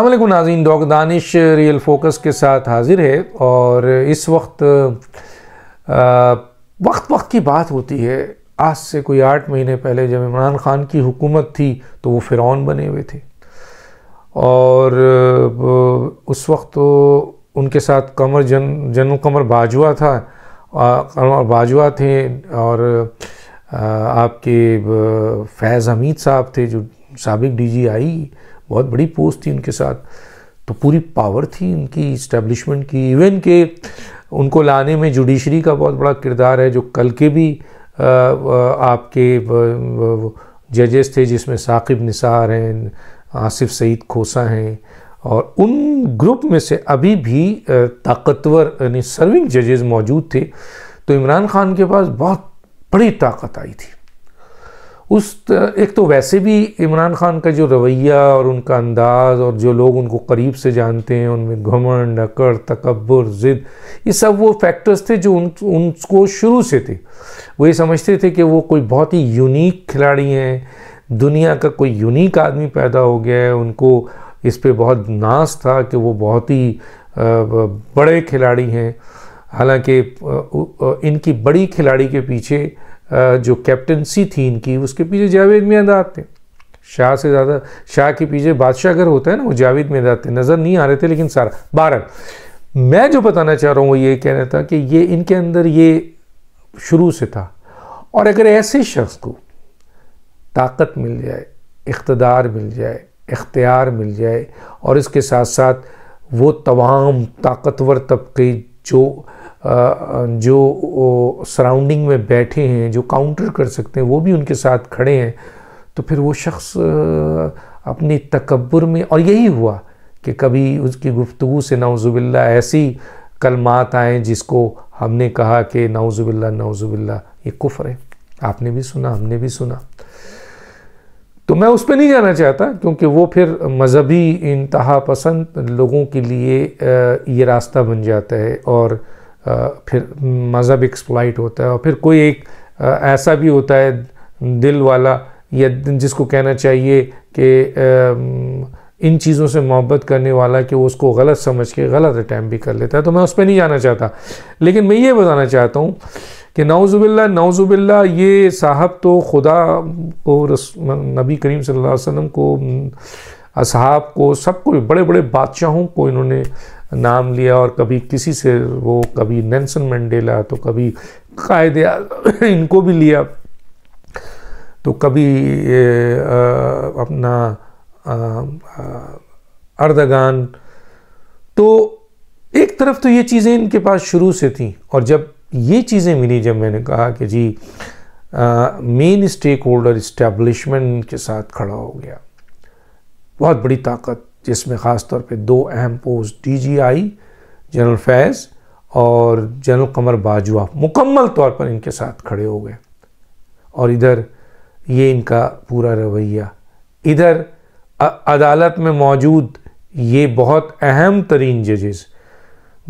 अल्लाम नाजीन dock Danish real focus के साथ हाजिर है और इस वक्त आ, वक्त वक्त की बात होती है आज से कोई आठ महीने पहले जब इमरान ख़ान की हुकूमत थी तो वो फ़िरौन बने हुए थे और उस वक्त तो उनके साथ कमर जन जन कमर बाजवा था कमर बाजवा थे और आपके फैज़ हमीद साहब थे जो सबक डी जी आई बहुत बड़ी पोस्ट थी उनके साथ तो पूरी पावर थी उनकी इस्टेब्लिशमेंट की इवन के उनको लाने में जुडिशरी का बहुत बड़ा किरदार है जो कल के भी आपके जजेस थे जिसमें साकिब निसार हैं आसिफ सईद खोसा हैं और उन ग्रुप में से अभी भी ताकतवर यानी सर्विंग जजेस मौजूद थे तो इमरान खान के पास बहुत बड़ी ताकत आई थी उस एक तो वैसे भी इमरान ख़ान का जो रवैया और उनका अंदाज़ और जो लोग उनको करीब से जानते हैं उनमें घमंड अकड़ तकबर ज़िद ये सब वो फैक्टर्स थे जो उन उनको शुरू से थे वो ये समझते थे कि वो कोई बहुत ही यूनिक खिलाड़ी हैं दुनिया का कोई यूनिक आदमी पैदा हो गया है उनको इस पर बहुत नाश था कि वो बहुत ही बड़े खिलाड़ी हैं हालांकि इनकी बड़ी खिलाड़ी के पीछे जो कैप्टनसी थी इनकी उसके पीछे जावेद मियादाद थे शाह से ज़्यादा शाह के पीछे बादशाह अगर होता है ना वो जावेद मियादाद थे नज़र नहीं आ रहे थे लेकिन सारा बारह मैं जो बताना चाह रहा हूँ वो ये कहना था कि ये इनके अंदर ये शुरू से था और अगर ऐसे शख्स को ताकत मिल जाए इकतदार मिल जाए इख्तियार मिल जाए और इसके साथ साथ वो तमाम ताकतवर तबके जो जो सराउंडिंग में बैठे हैं जो काउंटर कर सकते हैं वो भी उनके साथ खड़े हैं तो फिर वो शख्स अपने तकबर में और यही हुआ कि कभी उसकी गुफ्तु से नाउजुबिल्ला ऐसी कलमात आए जिसको हमने कहा कि नाउजुबिल्ला नाउजुबिल्ला ये कुफ्र है आपने भी सुना हमने भी सुना तो मैं उस पर नहीं जाना चाहता क्योंकि वो फिर मज़हबी इंतहा पसंद लोगों के लिए ये रास्ता बन जाता है और फिर मज़हब एक्सप्लाइट होता है और फिर कोई एक ऐसा भी होता है दिल वाला या जिसको कहना चाहिए कि इन चीज़ों से मोहब्बत करने वाला कि वो उसको गलत समझ के गलत अटैम्प भी कर लेता है तो मैं उस पर नहीं जाना चाहता लेकिन मैं ये बताना चाहता हूँ कि नौज़ुबिल्ला नौज़ुबिल्ला ये साहब तो खुदा को नबी करीम सल्लल्लाहु अलैहि वसल्लम को असहाब को सबको बड़े बड़े बादशाहों को इन्होंने नाम लिया और कभी किसी से वो कभी नेल्सन मंडेला तो कभी कायद इनको भी लिया तो कभी ये, आ, अपना अर्दगान तो एक तरफ तो ये चीज़ें इनके पास शुरू से थी और जब ये चीज़ें मिली जब मैंने कहा कि जी मेन स्टेक होल्डर इस्टेब्लिशमेंट के साथ खड़ा हो गया बहुत बड़ी ताकत जिसमें ख़ास तौर पे दो अहम पोस्ट डीजीआई जनरल फैज़ और जनरल कमर बाजवा मुकम्मल तौर पर इनके साथ खड़े हो गए और इधर ये इनका पूरा रवैया इधर अदालत में मौजूद ये बहुत अहम तरीन जजेस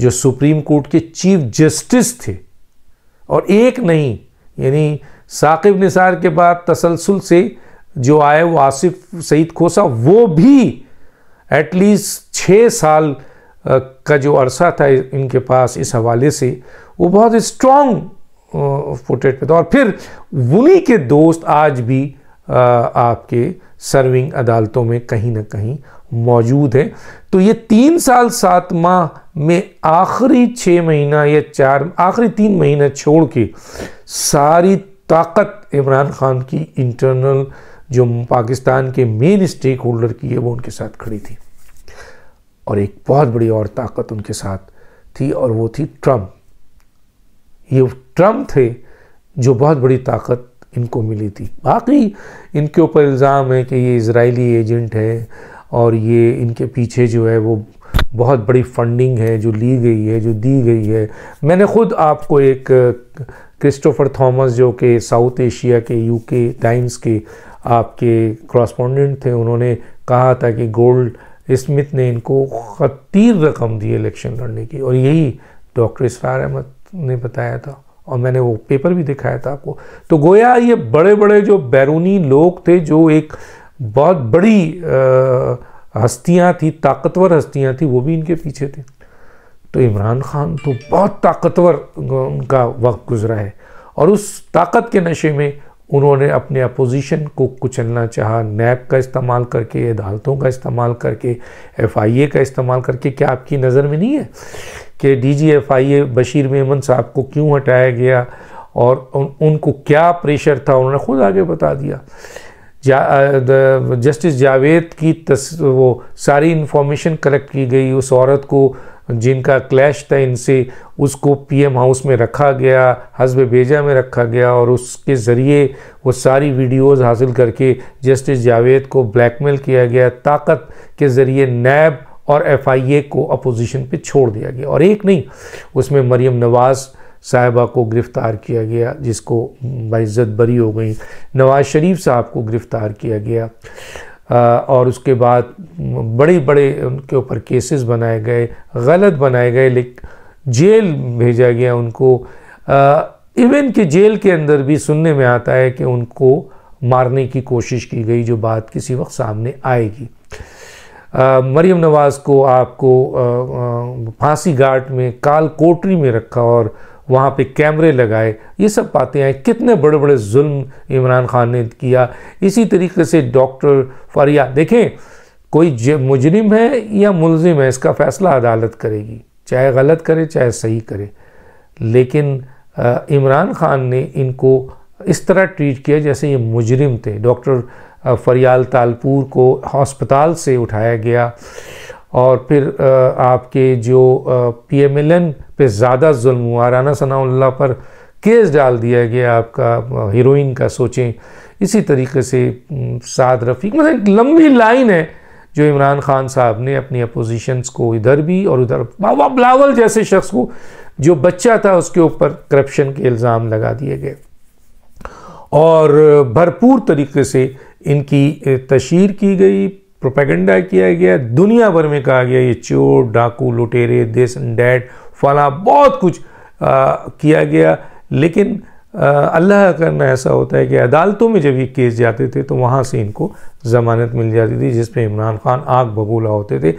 जो सुप्रीम कोर्ट के चीफ जस्टिस थे और एक नहीं यानी साकिब निसार के बाद तसलसल से जो आए वो आसिफ सईद खोसा वो भी एटलीस्ट छः साल का जो अरसा था इनके पास इस हवाले से वो बहुत स्ट्रॉन्ग पोर्ट्रेट पे था और फिर उन्हीं के दोस्त आज भी आपके सर्विंग अदालतों में कहीं ना कहीं मौजूद है तो ये तीन साल सात माह में आखिरी छः महीना या चार आखिरी तीन महीना छोड़ के सारी ताकत इमरान खान की इंटरनल जो पाकिस्तान के मेन स्टेक होल्डर की है वो उनके साथ खड़ी थी और एक बहुत बड़ी और ताकत उनके साथ थी और वो थी ट्रम्प ये ट्रम्प थे जो बहुत बड़ी ताकत इनको मिली थी बाकी इनके ऊपर इल्ज़ाम है कि ये इसराइली एजेंट है और ये इनके पीछे जो है वो बहुत बड़ी फंडिंग है जो ली गई है जो दी गई है मैंने ख़ुद आपको एक क्रिस्टोफर थॉमस जो कि साउथ एशिया के यूके टाइम्स के आपके कॉरस्पॉन्डेंट थे उन्होंने कहा था कि गोल्ड स्मिथ ने इनको खतीर रकम दी इलेक्शन लड़ने की और यही डॉक्टर इसरार अहमद ने बताया था और मैंने वो पेपर भी दिखाया था आपको तो गोया ये बड़े बड़े जो बैरूनी लोग थे जो एक बहुत बड़ी हस्तियाँ थी ताकतवर हस्तियाँ थी वो भी इनके पीछे थे तो इमरान खान तो बहुत ताकतवर उनका वक्त गुजरा है और उस ताकत के नशे में उन्होंने अपने अपोजिशन को कुचलना चाहा नैब का इस्तेमाल करके अदालतों का इस्तेमाल करके एफआईए का इस्तेमाल करके क्या आपकी नज़र में नहीं है कि डीजी एफआईए बशीर मेमन साहब को क्यों हटाया गया और उन, उनको क्या प्रेशर था उन्होंने खुद आगे बता दिया जा, जस्टिस जावेद की तस वो सारी इन्फॉर्मेशन कलेक्ट की गई उस औरत को जिनका क्लैश था इनसे उसको पीएम हाउस में रखा गया हजब बेजा में रखा गया और उसके ज़रिए वो सारी वीडियोस हासिल करके जस्टिस जावेद को ब्लैकमेल किया गया ताकत के ज़रिए नैब और एफआईए को अपोजिशन पे छोड़ दिया गया और एक नहीं उसमें मरियम नवाज़ साहिबा को गिरफ़्तार किया गया जिसको बाइज़त बरी हो गई नवाज़ शरीफ साहब को गिरफ़्तार किया गया और उसके बाद बड़े बड़े उनके ऊपर केसेस बनाए गए गलत बनाए गए जेल भेजा गया उनको इवन कि जेल के अंदर भी सुनने में आता है कि उनको मारने की कोशिश की गई जो बात किसी वक्त सामने आएगी मरियम नवाज़ को आपको फांसी घाट में काल कोटरी में रखा और वहाँ पे कैमरे लगाए ये सब बातें हैं कितने बड़े बड़े जुल्म इमरान खान ने किया इसी तरीके से डॉक्टर फरिया देखें कोई मुजरिम है या मुलजिम है इसका फ़ैसला अदालत करेगी चाहे गलत करे चाहे सही करे लेकिन इमरान खान ने इनको इस तरह ट्रीट किया जैसे ये मुजरिम थे डॉक्टर फरियाल तालपुर को हॉस्पिटल से उठाया गया और फिर आपके जो पी एम एल एन पे ज़्यादा जुल्म हुआ राना सनाउल्ला पर केस डाल दिया गया आपका हीरोइन का सोचें इसी तरीके से साद रफ़ीक मतलब एक लंबी लाइन है जो इमरान खान साहब ने अपनी अपोजिशंस को इधर भी और उधर बाबा बिलावल जैसे शख्स को जो बच्चा था उसके ऊपर करप्शन के इल्ज़ाम लगा दिए गए और भरपूर तरीके से इनकी तशहर की गई प्रोपेगेंडा किया गया दुनिया भर में कहा गया ये चोर डाकू लुटेरे दिस एंड डैड फला बहुत कुछ आ, किया गया लेकिन अल्लाह करना ऐसा होता है कि अदालतों में जब ये केस जाते थे तो वहाँ से इनको ज़मानत मिल जाती थी जिस पे इमरान खान आग बबूला होते थे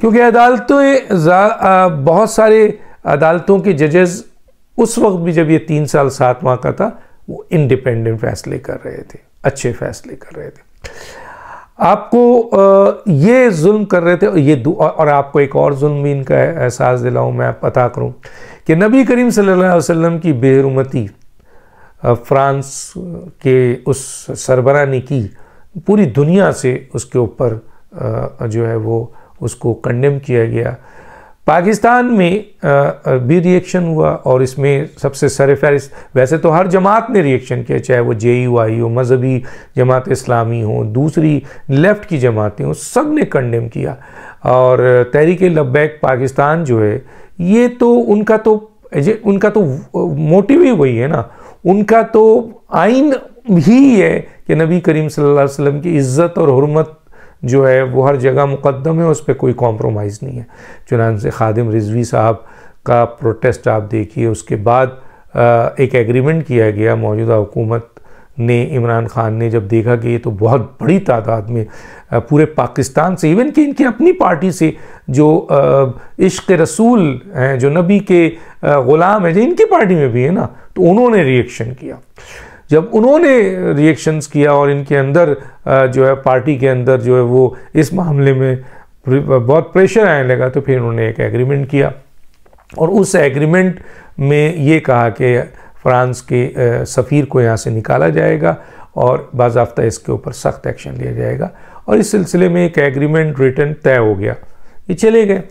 क्योंकि अदालतें बहुत सारे अदालतों के जजेस उस वक्त भी जब ये तीन साल सात माह का था वो इंडिपेंडेंट फैसले कर रहे थे अच्छे फैसले कर रहे थे आपको ये जुल्म कर रहे थे और ये और आपको एक और जुल्म इनका एहसास दिलाऊं मैं पता करूं कि नबी करीम सल्लल्लाहु अलैहि वसल्लम की बेहरमती फ्रांस के उस सरबरा ने की पूरी दुनिया से उसके ऊपर जो है वो उसको कंडेम किया गया पाकिस्तान में भी रिएक्शन हुआ और इसमें सबसे सरफहरिस्त वैसे तो हर जमात ने रिएक्शन किया चाहे वो जे यू आई हो मजहबी जमात इस्लामी हो दूसरी लेफ़्ट की जमातें हों सब ने कंडेम किया और तहरीक लब्बैक पाकिस्तान जो है ये तो उनका तो उनका तो मोटिव ही वही है ना उनका तो आइन ही है कि नबी करीम सल्लल्लाहु अलैहि वसल्लम की इज़्ज़त और हरमत जो है वो हर जगह मुकदम है उस पर कोई कॉम्प्रोमाइज़ नहीं है चुनान से खादिम रिजवी साहब का प्रोटेस्ट आप देखिए उसके बाद एक एग्रीमेंट किया गया मौजूदा हुकूमत ने इमरान खान ने जब देखा कि ये तो बहुत बड़ी तादाद में पूरे पाकिस्तान से इवन कि इनकी अपनी पार्टी से जो इश्क रसूल हैं जो नबी के ग़ुलाम हैं जो इनकी पार्टी में भी है ना तो उन्होंने रिएक्शन किया जब उन्होंने रिएक्शंस किया और इनके अंदर जो है पार्टी के अंदर जो है वो इस मामले में बहुत प्रेशर आने लगा तो फिर उन्होंने एक एग्रीमेंट किया और उस एग्रीमेंट में ये कहा कि फ्रांस के सफ़ीर को यहाँ से निकाला जाएगा और बाजाफ्ता इसके ऊपर सख्त एक्शन लिया जाएगा और इस सिलसिले में एक एग्रीमेंट रिटर्न तय हो गया ये चले गए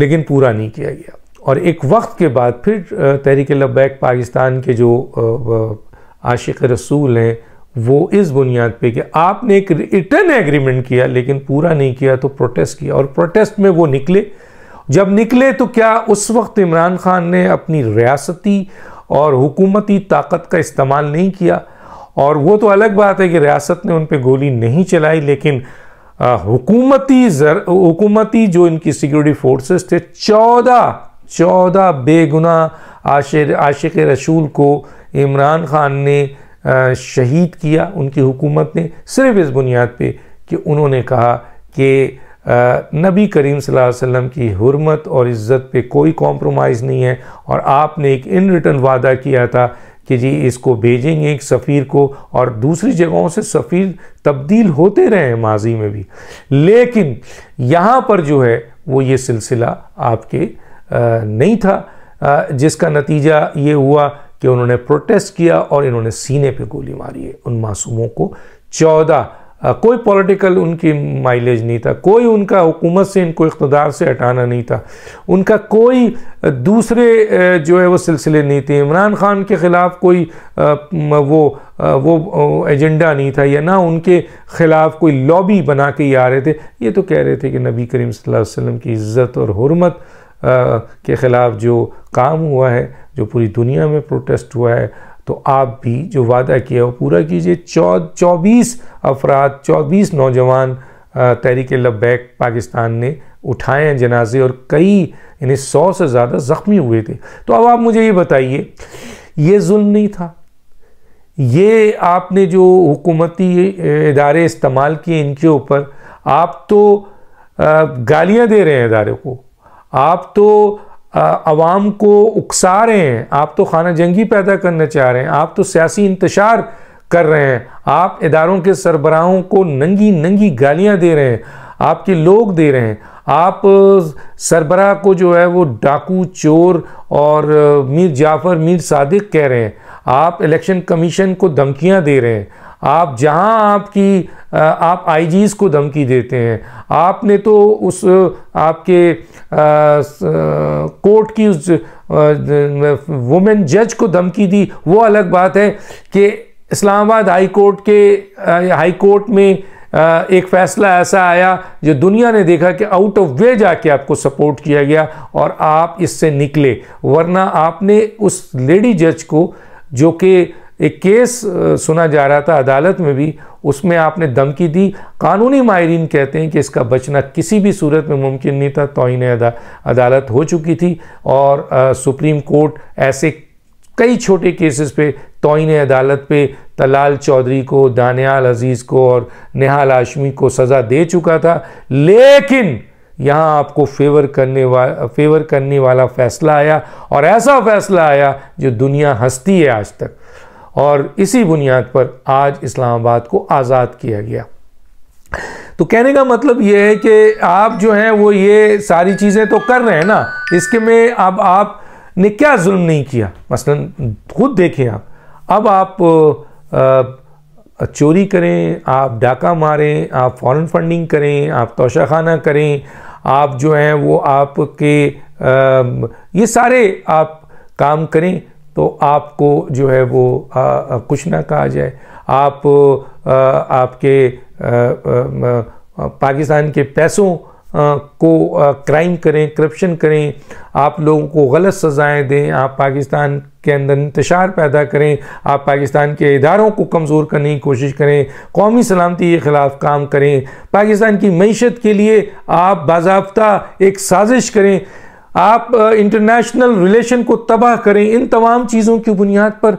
लेकिन पूरा नहीं किया गया और एक वक्त के बाद फिर तहरीक लब्बैक पाकिस्तान के जो आशिक रसूल हैं वो इस बुनियाद पे कि आपने एक रिटर्न एग्रीमेंट किया लेकिन पूरा नहीं किया तो प्रोटेस्ट किया और प्रोटेस्ट में वो निकले जब निकले तो क्या उस वक्त इमरान खान ने अपनी रियासती और हुकूमती ताकत का इस्तेमाल नहीं किया और वो तो अलग बात है कि रियासत ने उन पर गोली नहीं चलाई लेकिन हुकूमती जर हुकूमती जो इनकी सिक्योरिटी फोर्सेस थे चौदह चौदह बेगुना आशिर आशिक रसूल को इमरान ख़ान ने शहीद किया उनकी हुकूमत ने सिर्फ इस बुनियाद पे कि उन्होंने कहा कि नबी करीम वसल्लम की हरमत और इज़्ज़त पे कोई कॉम्प्रोमाइज़ नहीं है और आपने एक इन रिटर्न वादा किया था कि जी इसको भेजेंगे एक सफ़ीर को और दूसरी जगहों से सफ़ीर तब्दील होते रहे माजी में भी लेकिन यहाँ पर जो है वो ये सिलसिला आपके नहीं था जिसका नतीजा ये हुआ कि उन्होंने प्रोटेस्ट किया और इन्होंने सीने पे गोली मारी है उन मासूमों को चौदह कोई पॉलिटिकल उनकी माइलेज नहीं था कोई उनका हुकूमत से इनको इकतदार से हटाना नहीं था उनका कोई दूसरे जो है वो सिलसिले नहीं थे इमरान खान के ख़िलाफ़ कोई वो वो एजेंडा नहीं था या ना उनके ख़िलाफ़ कोई लॉबी बना के ही आ रहे थे ये तो कह रहे थे कि नबी करीम सल्लल्लाहु अलैहि वसल्लम की इज़्ज़त और हरमत के ख़िलाफ़ जो काम हुआ है जो पूरी दुनिया में प्रोटेस्ट हुआ है तो आप भी जो वादा किया वो पूरा कीजिए चौ चौबीस अफराद चौबीस नौजवान तहरीक लब्बैक पाकिस्तान ने उठाए हैं जनाजे और कई यानी सौ से ज़्यादा ज़ख्मी हुए थे तो अब आप मुझे ये बताइए ये जुल्म नहीं था ये आपने जो हुकूमती इदारे इस्तेमाल किए इनके ऊपर आप तो गालियां दे रहे हैं इदारे को आप तो आवाम को उकसा रहे हैं आप तो खाना जंगी पैदा करना चाह रहे हैं आप तो सियासी इंतशार कर रहे हैं आप इदारों के सरबराहों को नंगी नंगी गालियाँ दे रहे हैं आपके लोग दे रहे हैं आप सरबरा को जो है वो डाकू चोर और मीर जाफ़र मीर सादिक कह रहे हैं आप इलेक्शन कमीशन को धमकियाँ दे रहे हैं आप जहां आपकी आप आई को धमकी देते हैं आपने तो उस आपके कोर्ट की उस वुमेन जज को धमकी दी वो अलग बात है कि इस्लामाबाद हाई कोर्ट के हाई कोर्ट में एक फ़ैसला ऐसा आया जो दुनिया ने देखा कि आउट ऑफ वे जाके आपको सपोर्ट किया गया और आप इससे निकले वरना आपने उस लेडी जज को जो कि एक केस सुना जा रहा था अदालत में भी उसमें आपने धमकी दी कानूनी माहरीन कहते हैं कि इसका बचना किसी भी सूरत में मुमकिन नहीं था तोहन अदा, अदालत हो चुकी थी और आ, सुप्रीम कोर्ट ऐसे कई छोटे केसेस पे तोइन अदालत पे तलाल चौधरी को दानियाल अजीज़ को और निहाल आशमी को सज़ा दे चुका था लेकिन यहाँ आपको फेवर करने वाला फेवर करने वाला फ़ैसला आया और ऐसा फ़ैसला आया जो दुनिया हंसती है आज तक और इसी बुनियाद पर आज इस्लामाबाद को आज़ाद किया गया तो कहने का मतलब यह है कि आप जो हैं वो ये सारी चीज़ें तो कर रहे हैं ना इसके में अब आप ने क्या जुल्म नहीं किया मसलन खुद देखें आप अब आप चोरी करें आप डाका मारें आप फॉरेन फंडिंग करें आप तोशाखाना करें आप जो हैं वो आपके ये सारे आप काम करें तो आपको जो है वो आ, आ, कुछ ना कहा जाए आप आ, आपके पाकिस्तान के पैसों को क्राइम करें करप्शन करें आप लोगों को गलत सज़ाएं दें आप पाकिस्तान के अंदर इंतशार पैदा करें आप पाकिस्तान के इदारों को कमज़ोर करने की कोशिश करें कौमी सलामती के ख़िलाफ़ काम करें पाकिस्तान की मीशत के लिए आप बाबा एक साजिश करें आप इंटरनेशनल रिलेशन को तबाह करें इन तमाम चीज़ों की बुनियाद पर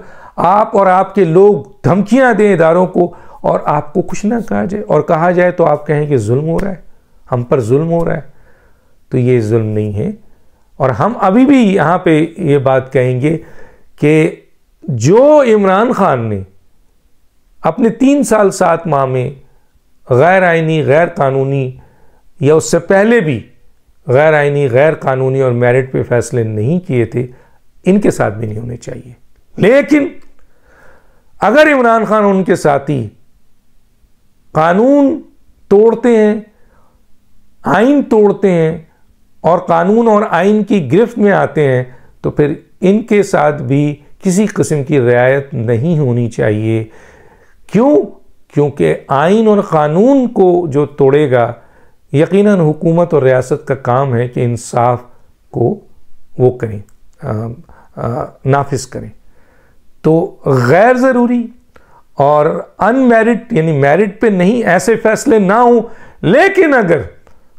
आप और आपके लोग धमकियां दें इदारों को और आपको कुछ ना कहा जाए और कहा जाए तो आप कहें कि जुल्म हो रहा है हम पर जुल्म हो रहा है तो ये जुल्म नहीं है और हम अभी भी यहाँ पे ये बात कहेंगे कि जो इमरान खान ने अपने तीन साल सात माह में गैर आइनी गैर कानूनी या उससे पहले भी गैर आइनी गैर कानूनी और मेरिट पे फैसले नहीं किए थे इनके साथ भी नहीं होने चाहिए लेकिन अगर इमरान खान उनके साथी कानून तोड़ते हैं आइन तोड़ते हैं और कानून और आइन की गिरफ्त में आते हैं तो फिर इनके साथ भी किसी किस्म की रियायत नहीं होनी चाहिए क्यों क्योंकि आइन और क़ानून को जो तोड़ेगा यकीनन हुकूमत और रियासत का काम है कि इंसाफ को वो करें नाफिज करें तो गैर ज़रूरी और अनमेरिट यानी मेरिट पे नहीं ऐसे फैसले ना हों लेकिन अगर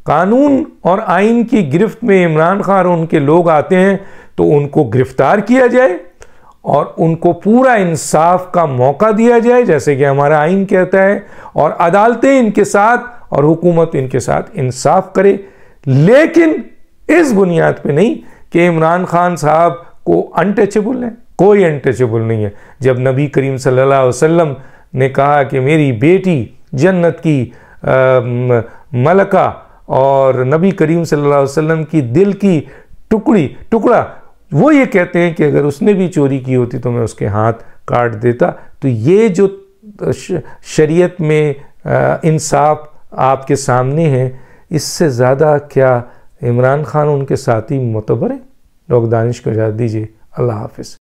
कानून और आइन की गिरफ्त में इमरान खान और उनके लोग आते हैं तो उनको गिरफ्तार किया जाए और उनको पूरा इंसाफ का मौका दिया जाए जैसे कि हमारा आइन कहता है और अदालतें इनके साथ और हुकूमत इनके साथ इंसाफ करे लेकिन इस बुनियाद पे नहीं कि इमरान खान साहब को अनटचेबल है कोई अनटचेबल नहीं है जब नबी करीम सल्लल्लाहु अलैहि वसल्लम ने कहा कि मेरी बेटी जन्नत की आ, मलका और नबी करीम सल्लल्लाहु अलैहि वसल्लम की दिल की टुकड़ी टुकड़ा वो ये कहते हैं कि अगर उसने भी चोरी की होती तो मैं उसके हाथ काट देता तो ये जो शरीयत में इंसाफ आपके सामने हैं इससे ज़्यादा क्या इमरान खान उनके साथी मतबर हैं लोग दानिश को इजाज़त दीजिए अल्लाह हाफिज़